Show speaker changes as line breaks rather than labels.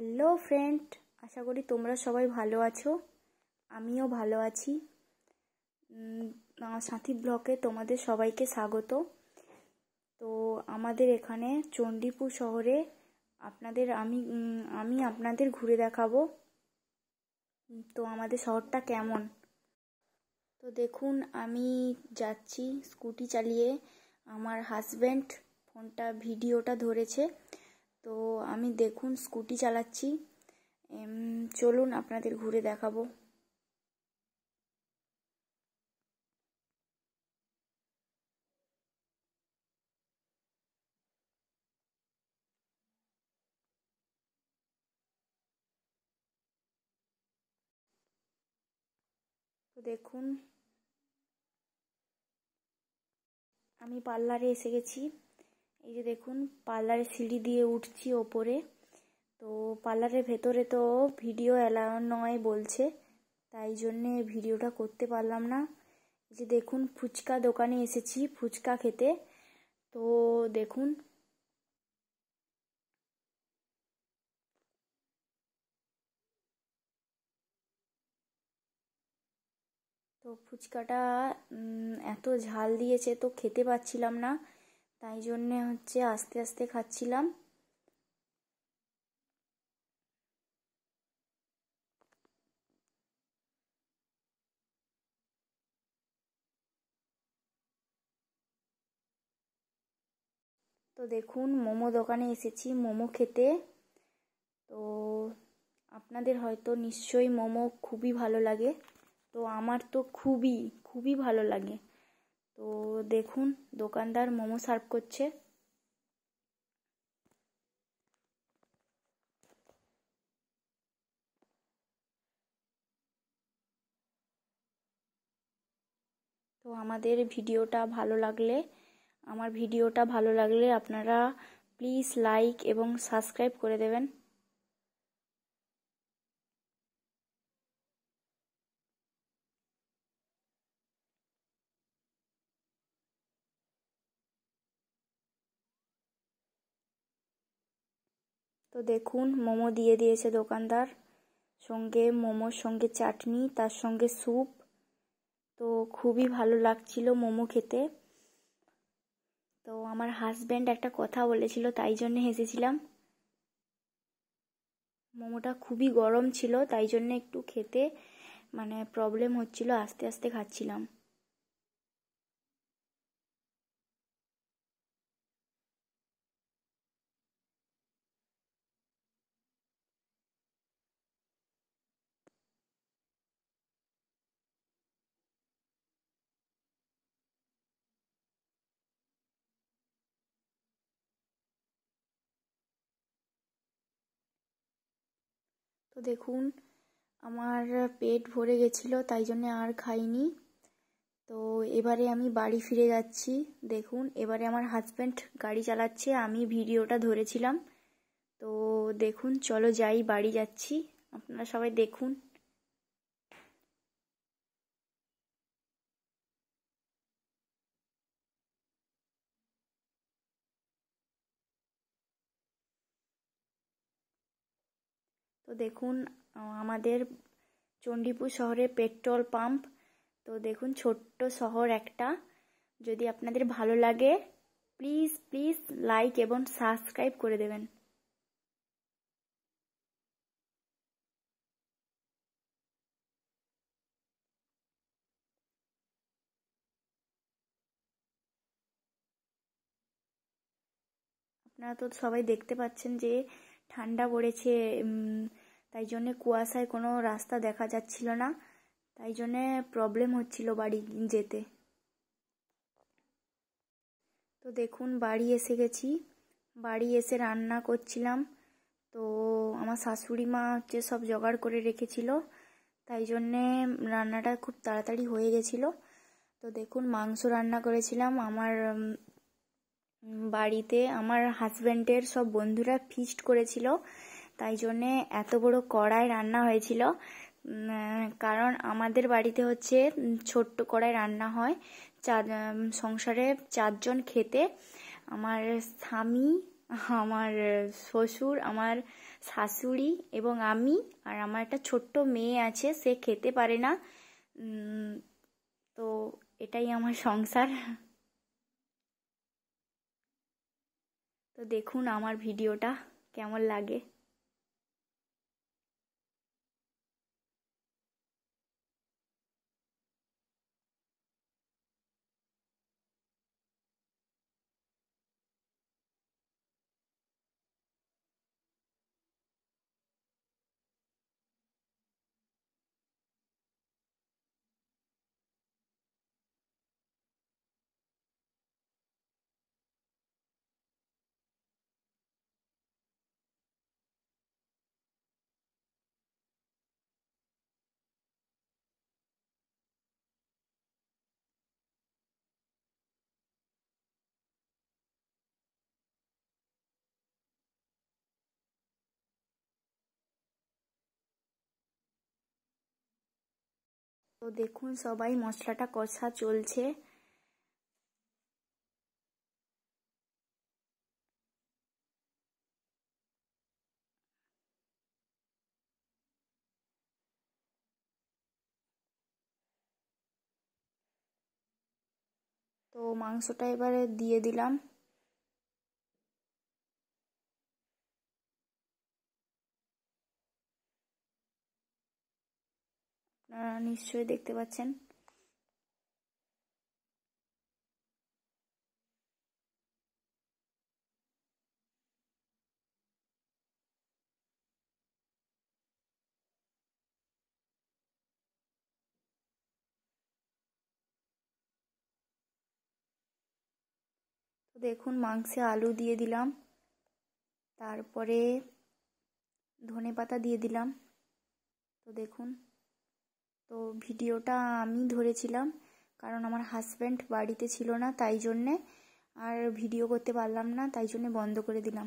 hello friend আশা করি তোমরা সবাই ভালো আছো আমিও ভালো আছি সাথী ব্লকে তোমাদের সবাইকে স্বাগত তো আমাদের এখানে চণ্ডীপুর শহরে আপনাদের আমি আমি আপনাদের ঘুরে দেখাবো তো আমাদের শহরটা কেমন তো দেখুন আমি যাচ্ছি স্কুটি চালিয়ে আমার হাজব্যান্ড ফোনটা ভিডিওটা ধরেছে তো আমি দেখুন স্কুটি চালাচ্ছি চলুন আপনাদের ঘুরে দেখাবো তো দেখুন আমি পার্লারে এসে গেছি এই যে দেখুন পার্লারে সিঁড়ি দিয়ে উঠছি ওপরে তো পার্লারের ভেতরে তো ভিডিও অ্যালাউ নয় বলছে তাই জন্যে ভিডিওটা করতে পারলাম না এই যে দেখুন ফুচকা দোকানে এসেছি ফুচকা খেতে তো দেখুন তো ফুচকাটা এত ঝাল দিয়েছে তো খেতে পাচ্ছিলাম না তাই জন্যে হচ্ছে আস্তে আস্তে খাচ্ছিলাম তো দেখুন মোমো দোকানে এসেছি মোমো খেতে তো আপনাদের হয়তো নিশ্চয়ই মোমো খুবই ভালো লাগে তো আমার তো খুবই খুবই ভালো লাগে তো দেখুন দোকানদার মোমো সার্ভ করছে তো আমাদের ভিডিওটা ভালো লাগলে আমার ভিডিওটা ভালো লাগলে আপনারা প্লিজ লাইক এবং সাবস্ক্রাইব করে দেবেন তো দেখুন মোমো দিয়ে দিয়েছে দোকানদার সঙ্গে মোমোর সঙ্গে চাটনি তার সঙ্গে স্যুপ তো খুবই ভালো লাগছিল মোমো খেতে তো আমার হাজব্যান্ড একটা কথা বলেছিল তাই জন্যে হেসেছিলাম মোমোটা খুবই গরম ছিল তাই জন্য একটু খেতে মানে প্রবলেম হচ্ছিল আস্তে আস্তে খাচ্ছিলাম তো দেখুন আমার পেট ভরে গেছিল তাই জন্য আর খাইনি তো এবারে আমি বাড়ি ফিরে যাচ্ছি দেখুন এবারে আমার হাজব্যান্ড গাড়ি চালাচ্ছে আমি ভিডিওটা ধরেছিলাম তো দেখুন চলো যাই বাড়ি যাচ্ছি আপনারা সবাই দেখুন তো দেখুন আমাদের চণ্ডীপুর শহরে পেট্রোল পাম্প তো দেখুন ছোট্ট শহর একটা যদি আপনাদের ভালো লাগে প্লিজ প্লিজ লাইক এবং সাবস্ক্রাইব করে দেবেন আপনারা তো সবাই দেখতে পাচ্ছেন যে ঠান্ডা পড়েছে তাই জন্যে কুয়াশায় কোনো রাস্তা দেখা যাচ্ছিল না তাই জন্যে প্রবলেম হচ্ছিল বাড়ি যেতে তো দেখুন বাড়ি এসে গেছি বাড়ি এসে রান্না করছিলাম তো আমার শাশুড়ি মা হচ্ছে সব জোগাড় করে রেখেছিল তাই জন্যে রান্নাটা খুব তাড়াতাড়ি হয়ে গেছিলো তো দেখুন মাংস রান্না করেছিলাম আমার বাড়িতে আমার হাজব্যান্ডের সব বন্ধুরা ফিস্ট করেছিল তাই জন্যে এত বড় কড়াই রান্না হয়েছিল কারণ আমাদের বাড়িতে হচ্ছে ছোট্ট কড়াই রান্না হয় চার সংসারে চারজন খেতে আমার স্বামী আমার শ্বশুর আমার শাশুড়ি এবং আমি আর আমার একটা ছোট্ট মেয়ে আছে সে খেতে পারে না তো এটাই আমার সংসার তো দেখুন আমার ভিডিওটা কেমন লাগে তো দেখুন সবাই মশলাটা কষা চলছে তো মাংসটা এবারে দিয়ে দিলাম আপনারা নিশ্চয়ই দেখতে পাচ্ছেন দেখুন মাংসে আলু দিয়ে দিলাম তারপরে ধনে পাতা দিয়ে দিলাম তো দেখুন তো ভিডিওটা আমি ধরেছিলাম কারণ আমার হাজব্যান্ড বাড়িতে ছিল না তাই জন্যে আর ভিডিও করতে পারলাম না তাই জন্যে বন্ধ করে দিলাম